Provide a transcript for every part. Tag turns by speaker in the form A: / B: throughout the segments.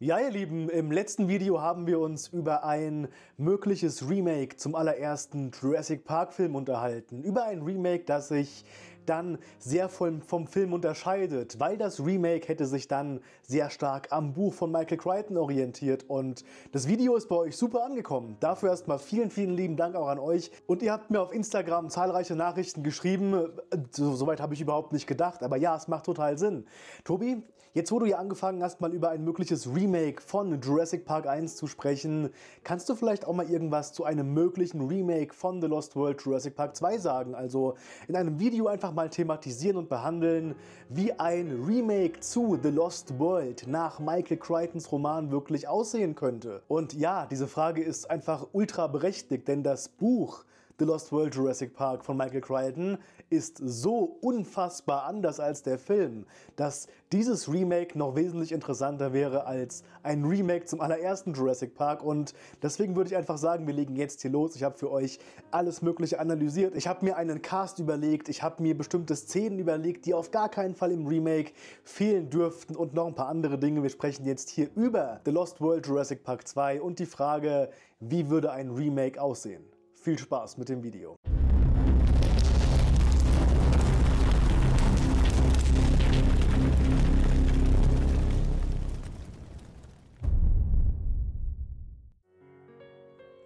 A: Ja, ihr Lieben, im letzten Video haben wir uns über ein mögliches Remake zum allerersten Jurassic Park Film unterhalten. Über ein Remake, das sich dann sehr vom, vom Film unterscheidet, weil das Remake hätte sich dann sehr stark am Buch von Michael Crichton orientiert und das Video ist bei euch super angekommen. Dafür erstmal vielen, vielen lieben Dank auch an euch und ihr habt mir auf Instagram zahlreiche Nachrichten geschrieben, äh, soweit so habe ich überhaupt nicht gedacht, aber ja, es macht total Sinn. Tobi, Jetzt, wo du ja angefangen hast, mal über ein mögliches Remake von Jurassic Park 1 zu sprechen, kannst du vielleicht auch mal irgendwas zu einem möglichen Remake von The Lost World Jurassic Park 2 sagen? Also in einem Video einfach mal thematisieren und behandeln, wie ein Remake zu The Lost World nach Michael Crichtons Roman wirklich aussehen könnte. Und ja, diese Frage ist einfach ultra berechtigt, denn das Buch The Lost World Jurassic Park von Michael Crichton ist so unfassbar anders als der Film, dass dieses Remake noch wesentlich interessanter wäre als ein Remake zum allerersten Jurassic Park und deswegen würde ich einfach sagen, wir legen jetzt hier los. Ich habe für euch alles mögliche analysiert. Ich habe mir einen Cast überlegt, ich habe mir bestimmte Szenen überlegt, die auf gar keinen Fall im Remake fehlen dürften und noch ein paar andere Dinge. Wir sprechen jetzt hier über The Lost World Jurassic Park 2 und die Frage, wie würde ein Remake aussehen? Viel Spaß mit dem Video.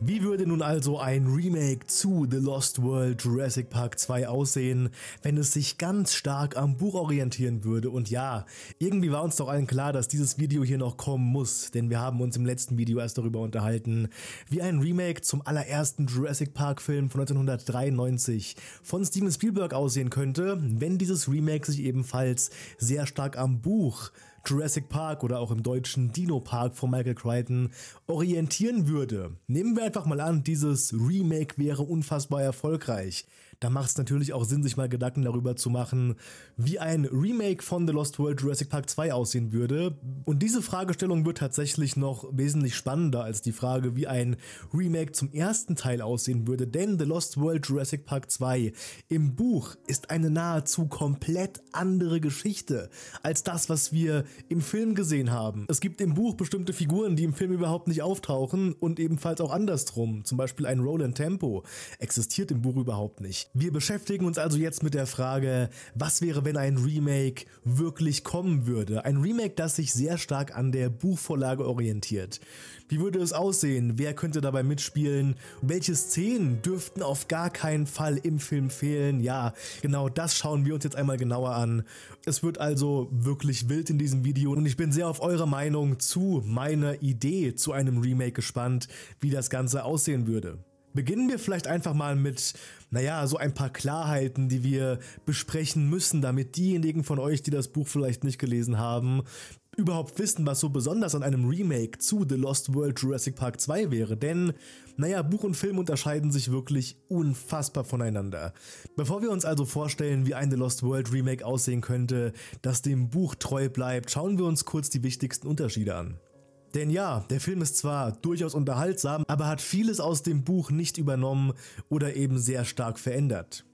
A: Wie würde nun also ein Remake zu The Lost World Jurassic Park 2 aussehen, wenn es sich ganz stark am Buch orientieren würde? Und ja, irgendwie war uns doch allen klar, dass dieses Video hier noch kommen muss, denn wir haben uns im letzten Video erst darüber unterhalten, wie ein Remake zum allerersten Jurassic Park Film von 1993 von Steven Spielberg aussehen könnte, wenn dieses Remake sich ebenfalls sehr stark am Buch Jurassic Park oder auch im deutschen Dino Park von Michael Crichton orientieren würde. Nehmen wir einfach mal an, dieses Remake wäre unfassbar erfolgreich da macht es natürlich auch Sinn, sich mal Gedanken darüber zu machen, wie ein Remake von The Lost World Jurassic Park 2 aussehen würde. Und diese Fragestellung wird tatsächlich noch wesentlich spannender als die Frage, wie ein Remake zum ersten Teil aussehen würde, denn The Lost World Jurassic Park 2 im Buch ist eine nahezu komplett andere Geschichte als das, was wir im Film gesehen haben. Es gibt im Buch bestimmte Figuren, die im Film überhaupt nicht auftauchen und ebenfalls auch andersrum. Zum Beispiel ein Roland Tempo existiert im Buch überhaupt nicht. Wir beschäftigen uns also jetzt mit der Frage, was wäre, wenn ein Remake wirklich kommen würde? Ein Remake, das sich sehr stark an der Buchvorlage orientiert. Wie würde es aussehen? Wer könnte dabei mitspielen? Welche Szenen dürften auf gar keinen Fall im Film fehlen? Ja, genau das schauen wir uns jetzt einmal genauer an. Es wird also wirklich wild in diesem Video und ich bin sehr auf eure Meinung zu meiner Idee zu einem Remake gespannt, wie das Ganze aussehen würde. Beginnen wir vielleicht einfach mal mit, naja, so ein paar Klarheiten, die wir besprechen müssen, damit diejenigen von euch, die das Buch vielleicht nicht gelesen haben, überhaupt wissen, was so besonders an einem Remake zu The Lost World Jurassic Park 2 wäre, denn, naja, Buch und Film unterscheiden sich wirklich unfassbar voneinander. Bevor wir uns also vorstellen, wie ein The Lost World Remake aussehen könnte, das dem Buch treu bleibt, schauen wir uns kurz die wichtigsten Unterschiede an. Denn ja, der Film ist zwar durchaus unterhaltsam, aber hat vieles aus dem Buch nicht übernommen oder eben sehr stark verändert.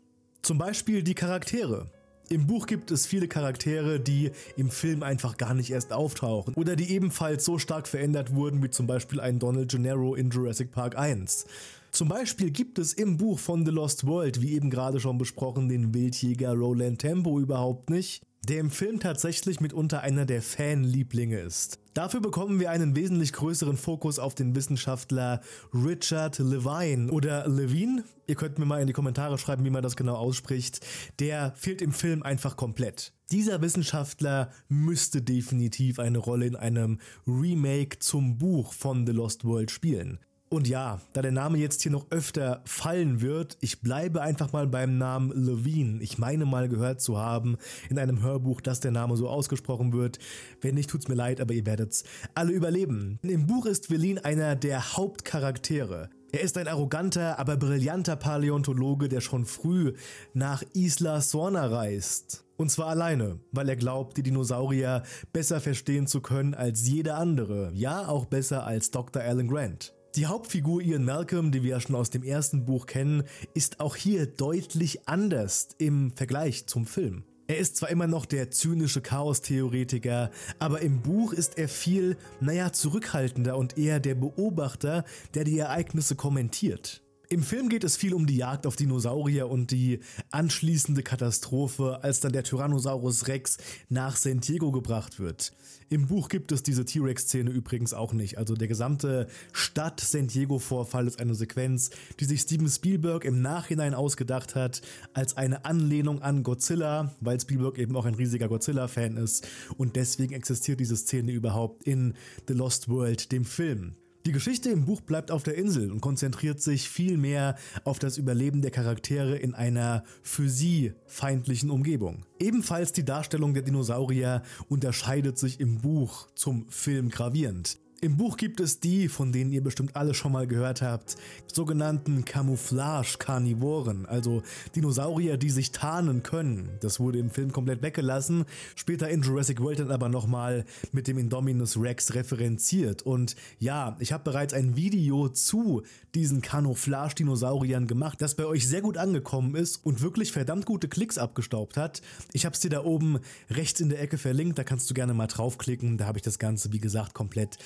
A: Zum Beispiel die Charaktere. Im Buch gibt es viele Charaktere, die im Film einfach gar nicht erst auftauchen oder die ebenfalls so stark verändert wurden wie zum Beispiel ein Donald Gennaro in Jurassic Park 1. Zum Beispiel gibt es im Buch von The Lost World, wie eben gerade schon besprochen, den Wildjäger Roland Tempo überhaupt nicht der im Film tatsächlich mitunter einer der Fanlieblinge ist. Dafür bekommen wir einen wesentlich größeren Fokus auf den Wissenschaftler Richard Levine oder Levine. Ihr könnt mir mal in die Kommentare schreiben, wie man das genau ausspricht. Der fehlt im Film einfach komplett. Dieser Wissenschaftler müsste definitiv eine Rolle in einem Remake zum Buch von The Lost World spielen. Und ja, da der Name jetzt hier noch öfter fallen wird, ich bleibe einfach mal beim Namen Levine. Ich meine mal gehört zu haben in einem Hörbuch, dass der Name so ausgesprochen wird. Wenn nicht, tut's mir leid, aber ihr werdet's alle überleben. Im Buch ist Veline einer der Hauptcharaktere. Er ist ein arroganter, aber brillanter Paläontologe, der schon früh nach Isla Sorna reist. Und zwar alleine, weil er glaubt, die Dinosaurier besser verstehen zu können als jeder andere. Ja, auch besser als Dr. Alan Grant. Die Hauptfigur Ian Malcolm, die wir ja schon aus dem ersten Buch kennen, ist auch hier deutlich anders im Vergleich zum Film. Er ist zwar immer noch der zynische Chaos-Theoretiker, aber im Buch ist er viel, naja, zurückhaltender und eher der Beobachter, der die Ereignisse kommentiert. Im Film geht es viel um die Jagd auf Dinosaurier und die anschließende Katastrophe, als dann der Tyrannosaurus Rex nach San Diego gebracht wird. Im Buch gibt es diese T-Rex-Szene übrigens auch nicht. Also der gesamte Stadt-San Diego-Vorfall ist eine Sequenz, die sich Steven Spielberg im Nachhinein ausgedacht hat, als eine Anlehnung an Godzilla, weil Spielberg eben auch ein riesiger Godzilla-Fan ist und deswegen existiert diese Szene überhaupt in The Lost World, dem Film. Die Geschichte im Buch bleibt auf der Insel und konzentriert sich viel mehr auf das Überleben der Charaktere in einer für sie feindlichen Umgebung. Ebenfalls die Darstellung der Dinosaurier unterscheidet sich im Buch zum Film gravierend. Im Buch gibt es die, von denen ihr bestimmt alle schon mal gehört habt, sogenannten Camouflage-Karnivoren, also Dinosaurier, die sich tarnen können. Das wurde im Film komplett weggelassen, später in Jurassic World dann aber nochmal mit dem Indominus Rex referenziert. Und ja, ich habe bereits ein Video zu diesen Camouflage-Dinosauriern gemacht, das bei euch sehr gut angekommen ist und wirklich verdammt gute Klicks abgestaubt hat. Ich habe es dir da oben rechts in der Ecke verlinkt, da kannst du gerne mal draufklicken, da habe ich das Ganze, wie gesagt, komplett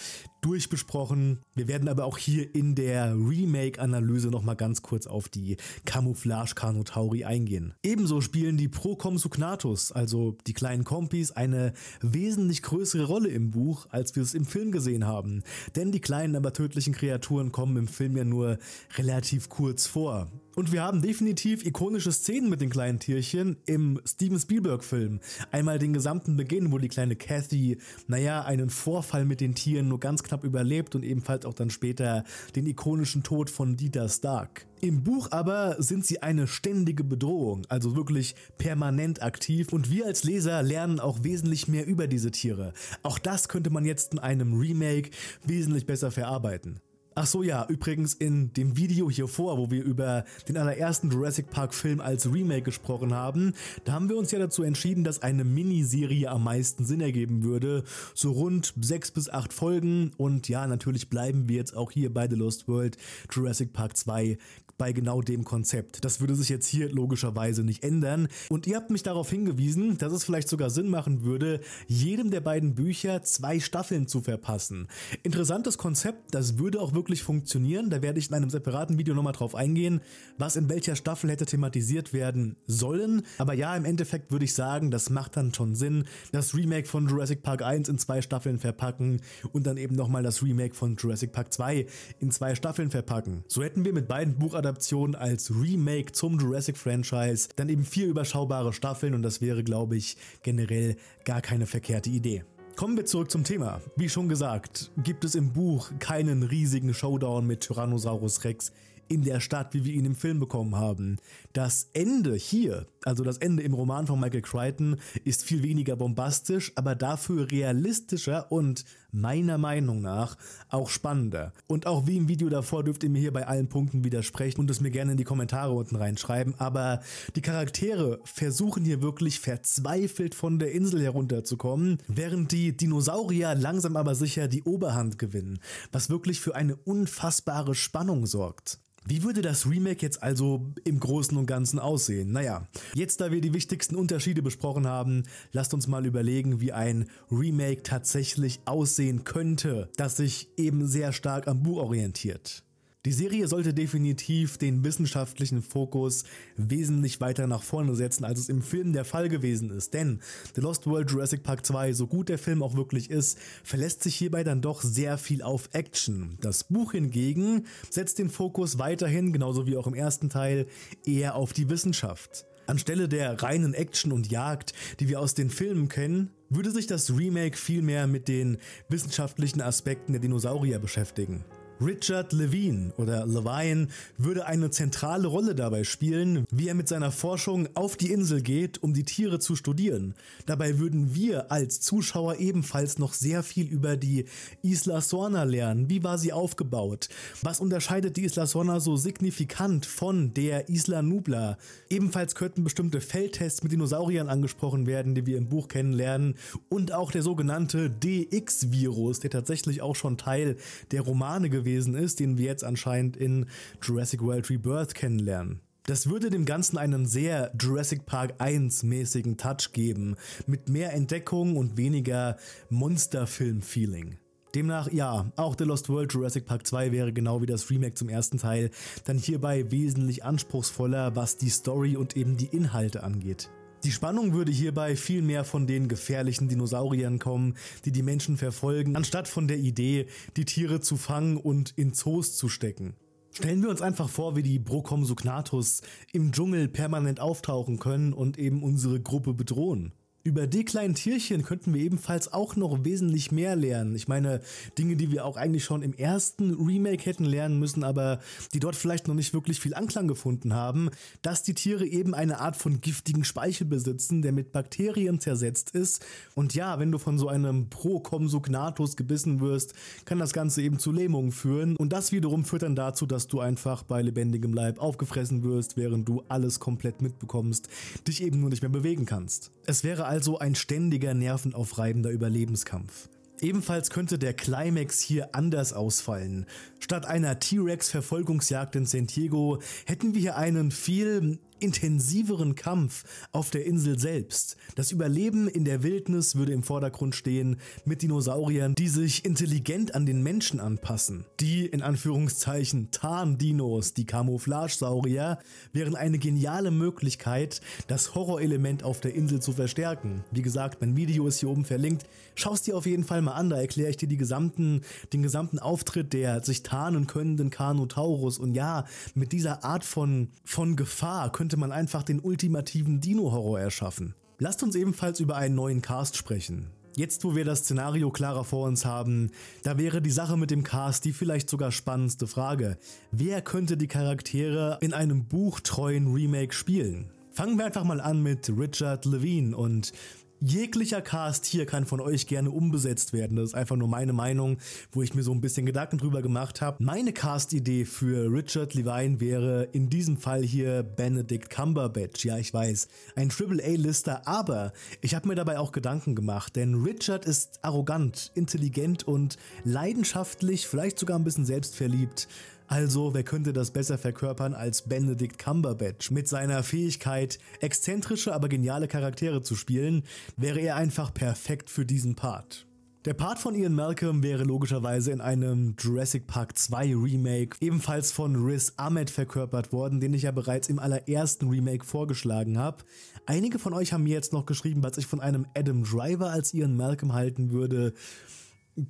A: durchbesprochen. Wir werden aber auch hier in der Remake-Analyse nochmal ganz kurz auf die Camouflage Kanotauri eingehen. Ebenso spielen die Procomsugnatus, also die kleinen Kompis, eine wesentlich größere Rolle im Buch, als wir es im Film gesehen haben. Denn die kleinen, aber tödlichen Kreaturen kommen im Film ja nur relativ kurz vor. Und wir haben definitiv ikonische Szenen mit den kleinen Tierchen im Steven Spielberg-Film. Einmal den gesamten Beginn, wo die kleine Kathy, naja, einen Vorfall mit den Tieren nur ganz knapp überlebt und ebenfalls auch dann später den ikonischen Tod von Dieter Stark. Im Buch aber sind sie eine ständige Bedrohung, also wirklich permanent aktiv und wir als Leser lernen auch wesentlich mehr über diese Tiere. Auch das könnte man jetzt in einem Remake wesentlich besser verarbeiten. Ach so, ja, übrigens in dem Video hier vor, wo wir über den allerersten Jurassic Park Film als Remake gesprochen haben, da haben wir uns ja dazu entschieden, dass eine Miniserie am meisten Sinn ergeben würde. So rund 6 bis 8 Folgen und ja, natürlich bleiben wir jetzt auch hier bei The Lost World Jurassic Park 2 bei genau dem Konzept. Das würde sich jetzt hier logischerweise nicht ändern. Und ihr habt mich darauf hingewiesen, dass es vielleicht sogar Sinn machen würde, jedem der beiden Bücher zwei Staffeln zu verpassen. Interessantes Konzept, das würde auch wirklich funktionieren. Da werde ich in einem separaten Video nochmal drauf eingehen, was in welcher Staffel hätte thematisiert werden sollen. Aber ja, im Endeffekt würde ich sagen, das macht dann schon Sinn. Das Remake von Jurassic Park 1 in zwei Staffeln verpacken und dann eben nochmal das Remake von Jurassic Park 2 in zwei Staffeln verpacken. So hätten wir mit beiden Buchadaptionen Adaption als Remake zum Jurassic-Franchise dann eben vier überschaubare Staffeln und das wäre, glaube ich, generell gar keine verkehrte Idee. Kommen wir zurück zum Thema. Wie schon gesagt, gibt es im Buch keinen riesigen Showdown mit Tyrannosaurus Rex in der Stadt, wie wir ihn im Film bekommen haben. Das Ende hier, also das Ende im Roman von Michael Crichton, ist viel weniger bombastisch, aber dafür realistischer und meiner Meinung nach auch spannender. Und auch wie im Video davor dürft ihr mir hier bei allen Punkten widersprechen und es mir gerne in die Kommentare unten reinschreiben, aber die Charaktere versuchen hier wirklich verzweifelt von der Insel herunterzukommen, während die Dinosaurier langsam aber sicher die Oberhand gewinnen, was wirklich für eine unfassbare Spannung sorgt. Wie würde das Remake jetzt also im Großen und Ganzen aussehen? Naja, jetzt da wir die wichtigsten Unterschiede besprochen haben, lasst uns mal überlegen, wie ein Remake tatsächlich aussehen könnte, das sich eben sehr stark am Buch orientiert. Die Serie sollte definitiv den wissenschaftlichen Fokus wesentlich weiter nach vorne setzen, als es im Film der Fall gewesen ist. Denn The Lost World Jurassic Park 2, so gut der Film auch wirklich ist, verlässt sich hierbei dann doch sehr viel auf Action. Das Buch hingegen setzt den Fokus weiterhin, genauso wie auch im ersten Teil, eher auf die Wissenschaft. Anstelle der reinen Action und Jagd, die wir aus den Filmen kennen, würde sich das Remake vielmehr mit den wissenschaftlichen Aspekten der Dinosaurier beschäftigen. Richard Levine oder Levine würde eine zentrale Rolle dabei spielen, wie er mit seiner Forschung auf die Insel geht, um die Tiere zu studieren. Dabei würden wir als Zuschauer ebenfalls noch sehr viel über die Isla Sorna lernen. Wie war sie aufgebaut? Was unterscheidet die Isla Sorna so signifikant von der Isla Nubla? Ebenfalls könnten bestimmte Feldtests mit Dinosauriern angesprochen werden, die wir im Buch kennenlernen und auch der sogenannte DX-Virus, der tatsächlich auch schon Teil der Romane gewesen gewesen ist, den wir jetzt anscheinend in Jurassic World Rebirth kennenlernen. Das würde dem Ganzen einen sehr Jurassic Park 1 mäßigen Touch geben, mit mehr Entdeckung und weniger Monsterfilm-Feeling. Demnach, ja, auch The Lost World Jurassic Park 2 wäre genau wie das Remake zum ersten Teil dann hierbei wesentlich anspruchsvoller, was die Story und eben die Inhalte angeht. Die Spannung würde hierbei viel mehr von den gefährlichen Dinosauriern kommen, die die Menschen verfolgen, anstatt von der Idee, die Tiere zu fangen und in Zoos zu stecken. Stellen wir uns einfach vor, wie die Brocomsognathus im Dschungel permanent auftauchen können und eben unsere Gruppe bedrohen. Über die kleinen Tierchen könnten wir ebenfalls auch noch wesentlich mehr lernen. Ich meine, Dinge, die wir auch eigentlich schon im ersten Remake hätten lernen müssen, aber die dort vielleicht noch nicht wirklich viel Anklang gefunden haben, dass die Tiere eben eine Art von giftigen Speichel besitzen, der mit Bakterien zersetzt ist. Und ja, wenn du von so einem Procomsognathus gebissen wirst, kann das Ganze eben zu Lähmungen führen. Und das wiederum führt dann dazu, dass du einfach bei lebendigem Leib aufgefressen wirst, während du alles komplett mitbekommst, dich eben nur nicht mehr bewegen kannst. Es wäre also also ein ständiger nervenaufreibender Überlebenskampf. Ebenfalls könnte der Climax hier anders ausfallen. Statt einer T-Rex-Verfolgungsjagd in San Diego hätten wir hier einen viel intensiveren Kampf auf der Insel selbst. Das Überleben in der Wildnis würde im Vordergrund stehen mit Dinosauriern, die sich intelligent an den Menschen anpassen. Die in Anführungszeichen Tarndinos, die Camouflage-Saurier, wären eine geniale Möglichkeit, das Horrorelement auf der Insel zu verstärken. Wie gesagt, mein Video ist hier oben verlinkt. Schau es dir auf jeden Fall mal an, da erkläre ich dir gesamten, den gesamten Auftritt der sich tarnen könnenden Carnotaurus. Und ja, mit dieser Art von, von Gefahr könnte könnte man einfach den ultimativen Dino-Horror erschaffen. Lasst uns ebenfalls über einen neuen Cast sprechen. Jetzt, wo wir das Szenario klarer vor uns haben, da wäre die Sache mit dem Cast die vielleicht sogar spannendste Frage. Wer könnte die Charaktere in einem buchtreuen Remake spielen? Fangen wir einfach mal an mit Richard Levine und Jeglicher Cast hier kann von euch gerne umbesetzt werden. Das ist einfach nur meine Meinung, wo ich mir so ein bisschen Gedanken drüber gemacht habe. Meine Cast-Idee für Richard Levine wäre in diesem Fall hier Benedict Cumberbatch. Ja, ich weiß, ein Triple-A-Lister, aber ich habe mir dabei auch Gedanken gemacht, denn Richard ist arrogant, intelligent und leidenschaftlich, vielleicht sogar ein bisschen selbstverliebt. Also, wer könnte das besser verkörpern als Benedict Cumberbatch? Mit seiner Fähigkeit, exzentrische, aber geniale Charaktere zu spielen, wäre er einfach perfekt für diesen Part. Der Part von Ian Malcolm wäre logischerweise in einem Jurassic Park 2 Remake ebenfalls von Riz Ahmed verkörpert worden, den ich ja bereits im allerersten Remake vorgeschlagen habe. Einige von euch haben mir jetzt noch geschrieben, was ich von einem Adam Driver als Ian Malcolm halten würde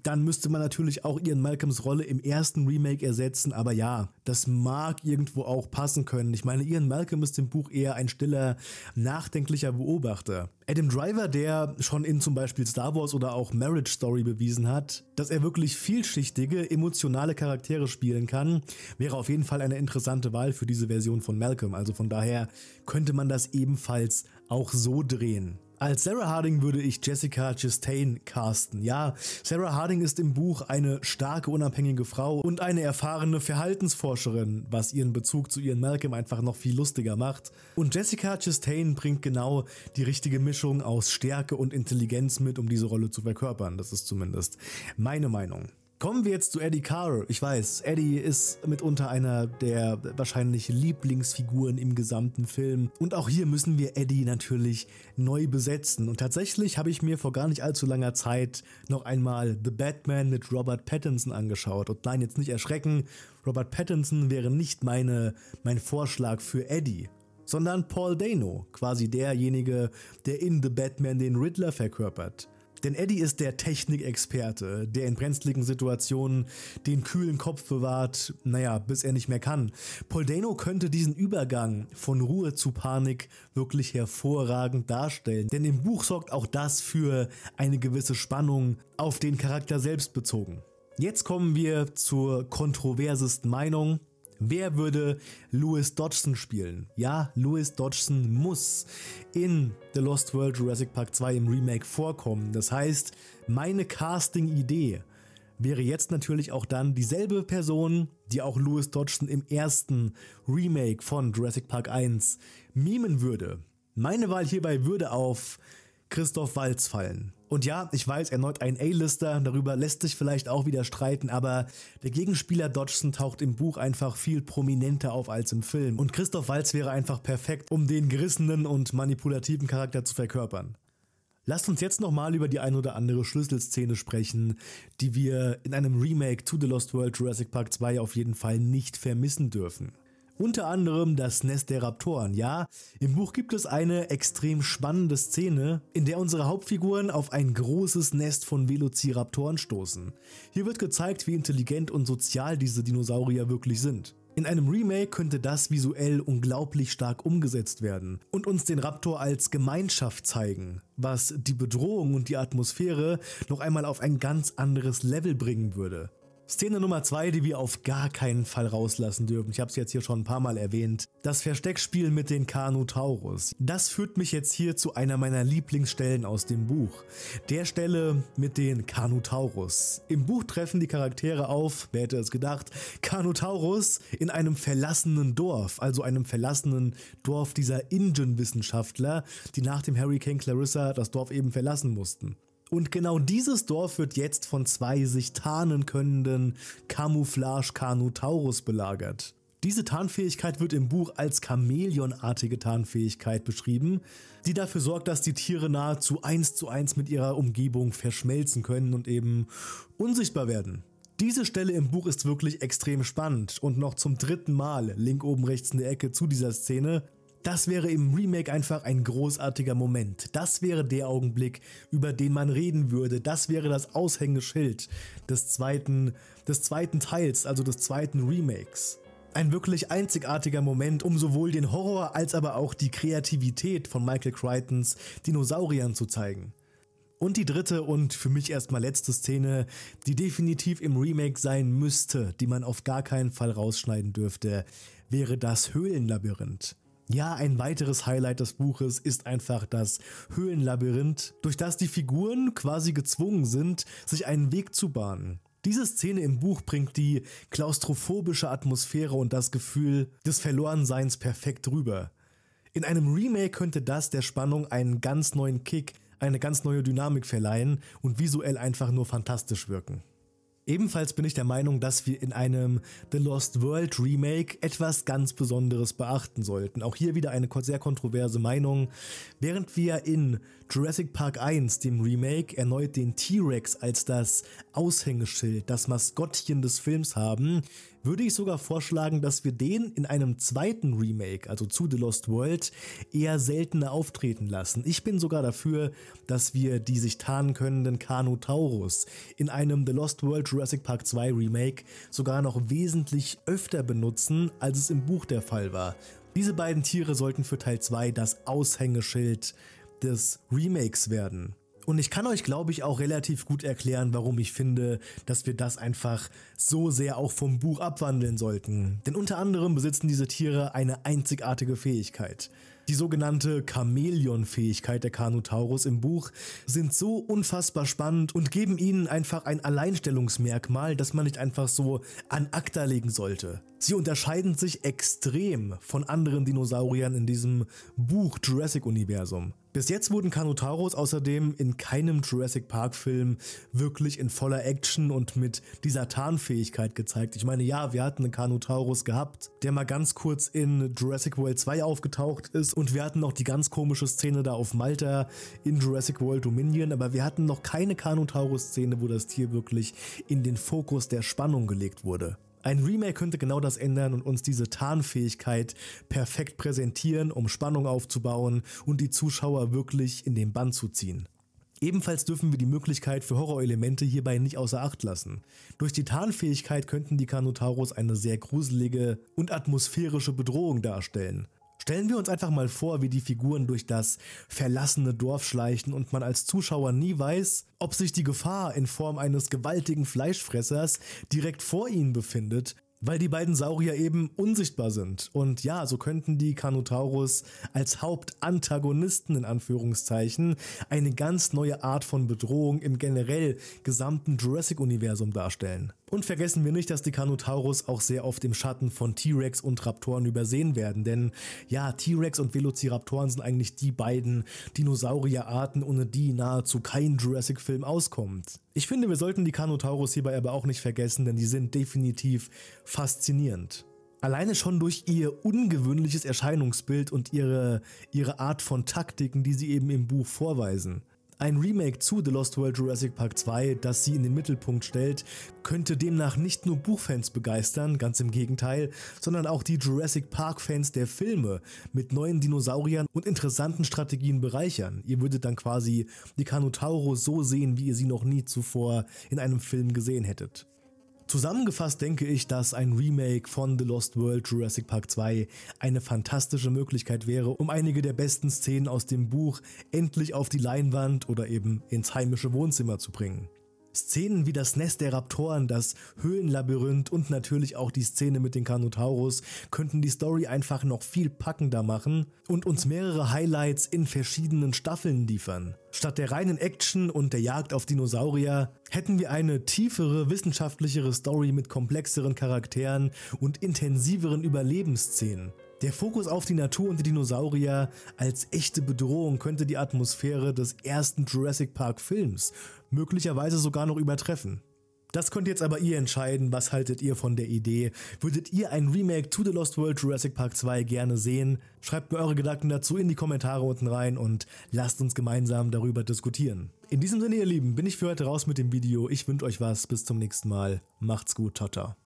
A: dann müsste man natürlich auch Ian Malcolms Rolle im ersten Remake ersetzen, aber ja, das mag irgendwo auch passen können. Ich meine, Ian Malcolm ist im Buch eher ein stiller, nachdenklicher Beobachter. Adam Driver, der schon in zum Beispiel Star Wars oder auch Marriage Story bewiesen hat, dass er wirklich vielschichtige, emotionale Charaktere spielen kann, wäre auf jeden Fall eine interessante Wahl für diese Version von Malcolm. Also von daher könnte man das ebenfalls auch so drehen. Als Sarah Harding würde ich Jessica Chastain casten. Ja, Sarah Harding ist im Buch eine starke, unabhängige Frau und eine erfahrene Verhaltensforscherin, was ihren Bezug zu ihren Malcolm einfach noch viel lustiger macht. Und Jessica Chastain bringt genau die richtige Mischung aus Stärke und Intelligenz mit, um diese Rolle zu verkörpern. Das ist zumindest meine Meinung. Kommen wir jetzt zu Eddie Carr. Ich weiß, Eddie ist mitunter einer der wahrscheinlich Lieblingsfiguren im gesamten Film. Und auch hier müssen wir Eddie natürlich neu besetzen. Und tatsächlich habe ich mir vor gar nicht allzu langer Zeit noch einmal The Batman mit Robert Pattinson angeschaut. Und nein, jetzt nicht erschrecken, Robert Pattinson wäre nicht meine, mein Vorschlag für Eddie sondern Paul Dano, quasi derjenige, der in The Batman den Riddler verkörpert. Denn Eddie ist der Technikexperte, der in brenzligen Situationen den kühlen Kopf bewahrt, naja, bis er nicht mehr kann. Poldano könnte diesen Übergang von Ruhe zu Panik wirklich hervorragend darstellen, denn im Buch sorgt auch das für eine gewisse Spannung auf den Charakter selbst bezogen. Jetzt kommen wir zur kontroversesten Meinung, Wer würde Louis Dodgson spielen? Ja, Louis Dodgson muss in The Lost World Jurassic Park 2 im Remake vorkommen. Das heißt, meine Casting-Idee wäre jetzt natürlich auch dann dieselbe Person, die auch Louis Dodgson im ersten Remake von Jurassic Park 1 mimen würde. Meine Wahl hierbei würde auf Christoph Walz fallen. Und ja, ich weiß, erneut ein A-Lister, darüber lässt sich vielleicht auch wieder streiten, aber der Gegenspieler Dodgson taucht im Buch einfach viel prominenter auf als im Film. Und Christoph Walz wäre einfach perfekt, um den gerissenen und manipulativen Charakter zu verkörpern. Lasst uns jetzt nochmal über die ein oder andere Schlüsselszene sprechen, die wir in einem Remake to The Lost World Jurassic Park 2 auf jeden Fall nicht vermissen dürfen. Unter anderem das Nest der Raptoren. Ja, im Buch gibt es eine extrem spannende Szene, in der unsere Hauptfiguren auf ein großes Nest von Velociraptoren stoßen. Hier wird gezeigt, wie intelligent und sozial diese Dinosaurier wirklich sind. In einem Remake könnte das visuell unglaublich stark umgesetzt werden und uns den Raptor als Gemeinschaft zeigen, was die Bedrohung und die Atmosphäre noch einmal auf ein ganz anderes Level bringen würde. Szene Nummer 2, die wir auf gar keinen Fall rauslassen dürfen. Ich habe es jetzt hier schon ein paar Mal erwähnt. Das Versteckspiel mit den Carnotaurus. Das führt mich jetzt hier zu einer meiner Lieblingsstellen aus dem Buch. Der Stelle mit den Carnotaurus. Im Buch treffen die Charaktere auf, wer hätte es gedacht, Carnotaurus in einem verlassenen Dorf, also einem verlassenen Dorf dieser Indian-Wissenschaftler, die nach dem Hurricane Clarissa das Dorf eben verlassen mussten. Und genau dieses Dorf wird jetzt von zwei sich tarnen könnenden Camouflage-Kanutaurus belagert. Diese Tarnfähigkeit wird im Buch als Chamäleonartige Tarnfähigkeit beschrieben, die dafür sorgt, dass die Tiere nahezu eins zu eins mit ihrer Umgebung verschmelzen können und eben unsichtbar werden. Diese Stelle im Buch ist wirklich extrem spannend und noch zum dritten Mal, link oben rechts in der Ecke zu dieser Szene, das wäre im Remake einfach ein großartiger Moment. Das wäre der Augenblick, über den man reden würde. Das wäre das Aushängeschild des zweiten, des zweiten Teils, also des zweiten Remakes. Ein wirklich einzigartiger Moment, um sowohl den Horror als aber auch die Kreativität von Michael Crichtons Dinosauriern zu zeigen. Und die dritte und für mich erstmal letzte Szene, die definitiv im Remake sein müsste, die man auf gar keinen Fall rausschneiden dürfte, wäre das Höhlenlabyrinth. Ja, ein weiteres Highlight des Buches ist einfach das Höhlenlabyrinth, durch das die Figuren quasi gezwungen sind, sich einen Weg zu bahnen. Diese Szene im Buch bringt die klaustrophobische Atmosphäre und das Gefühl des Verlorenseins perfekt rüber. In einem Remake könnte das der Spannung einen ganz neuen Kick, eine ganz neue Dynamik verleihen und visuell einfach nur fantastisch wirken. Ebenfalls bin ich der Meinung, dass wir in einem The Lost World Remake etwas ganz Besonderes beachten sollten. Auch hier wieder eine sehr kontroverse Meinung. Während wir in Jurassic Park 1, dem Remake, erneut den T-Rex als das Aushängeschild, das Maskottchen des Films haben, würde ich sogar vorschlagen, dass wir den in einem zweiten Remake, also zu The Lost World, eher seltener auftreten lassen. Ich bin sogar dafür, dass wir die sich tarnen könnenden Carnotaurus in einem The Lost World Jurassic Park 2 Remake sogar noch wesentlich öfter benutzen, als es im Buch der Fall war. Diese beiden Tiere sollten für Teil 2 das Aushängeschild des Remakes werden. Und ich kann euch, glaube ich, auch relativ gut erklären, warum ich finde, dass wir das einfach so sehr auch vom Buch abwandeln sollten. Denn unter anderem besitzen diese Tiere eine einzigartige Fähigkeit. Die sogenannte Chamäleon-Fähigkeit der Carnotaurus im Buch sind so unfassbar spannend und geben ihnen einfach ein Alleinstellungsmerkmal, das man nicht einfach so an Akta legen sollte. Sie unterscheiden sich extrem von anderen Dinosauriern in diesem Buch Jurassic Universum. Bis jetzt wurden Kanutaros außerdem in keinem Jurassic Park Film wirklich in voller Action und mit dieser Tarnfähigkeit gezeigt. Ich meine, ja, wir hatten einen Kanutaurus gehabt, der mal ganz kurz in Jurassic World 2 aufgetaucht ist und wir hatten noch die ganz komische Szene da auf Malta in Jurassic World Dominion, aber wir hatten noch keine Kanutaurus-Szene, wo das Tier wirklich in den Fokus der Spannung gelegt wurde. Ein Remake könnte genau das ändern und uns diese Tarnfähigkeit perfekt präsentieren, um Spannung aufzubauen und die Zuschauer wirklich in den Bann zu ziehen. Ebenfalls dürfen wir die Möglichkeit für Horrorelemente hierbei nicht außer Acht lassen. Durch die Tarnfähigkeit könnten die Kanutaros eine sehr gruselige und atmosphärische Bedrohung darstellen. Stellen wir uns einfach mal vor, wie die Figuren durch das verlassene Dorf schleichen und man als Zuschauer nie weiß, ob sich die Gefahr in Form eines gewaltigen Fleischfressers direkt vor ihnen befindet weil die beiden Saurier eben unsichtbar sind. Und ja, so könnten die Carnotaurus als Hauptantagonisten in Anführungszeichen eine ganz neue Art von Bedrohung im generell gesamten Jurassic-Universum darstellen. Und vergessen wir nicht, dass die Carnotaurus auch sehr oft im Schatten von T-Rex und Raptoren übersehen werden, denn ja, T-Rex und Velociraptoren sind eigentlich die beiden Dinosaurierarten, ohne die nahezu kein Jurassic-Film auskommt. Ich finde, wir sollten die Carnotaurus hierbei aber auch nicht vergessen, denn die sind definitiv faszinierend. Alleine schon durch ihr ungewöhnliches Erscheinungsbild und ihre, ihre Art von Taktiken, die sie eben im Buch vorweisen. Ein Remake zu The Lost World Jurassic Park 2, das sie in den Mittelpunkt stellt, könnte demnach nicht nur Buchfans begeistern, ganz im Gegenteil, sondern auch die Jurassic Park-Fans der Filme mit neuen Dinosauriern und interessanten Strategien bereichern. Ihr würdet dann quasi die Kanotauro so sehen, wie ihr sie noch nie zuvor in einem Film gesehen hättet. Zusammengefasst denke ich, dass ein Remake von The Lost World Jurassic Park 2 eine fantastische Möglichkeit wäre, um einige der besten Szenen aus dem Buch endlich auf die Leinwand oder eben ins heimische Wohnzimmer zu bringen. Szenen wie das Nest der Raptoren, das Höhlenlabyrinth und natürlich auch die Szene mit den Carnotaurus könnten die Story einfach noch viel packender machen und uns mehrere Highlights in verschiedenen Staffeln liefern. Statt der reinen Action und der Jagd auf Dinosaurier hätten wir eine tiefere, wissenschaftlichere Story mit komplexeren Charakteren und intensiveren Überlebensszenen. Der Fokus auf die Natur und die Dinosaurier als echte Bedrohung könnte die Atmosphäre des ersten Jurassic Park Films möglicherweise sogar noch übertreffen. Das könnt jetzt aber ihr entscheiden, was haltet ihr von der Idee? Würdet ihr ein Remake to The Lost World Jurassic Park 2 gerne sehen? Schreibt mir eure Gedanken dazu in die Kommentare unten rein und lasst uns gemeinsam darüber diskutieren. In diesem Sinne, ihr Lieben, bin ich für heute raus mit dem Video. Ich wünsche euch was, bis zum nächsten Mal. Macht's gut, Totter.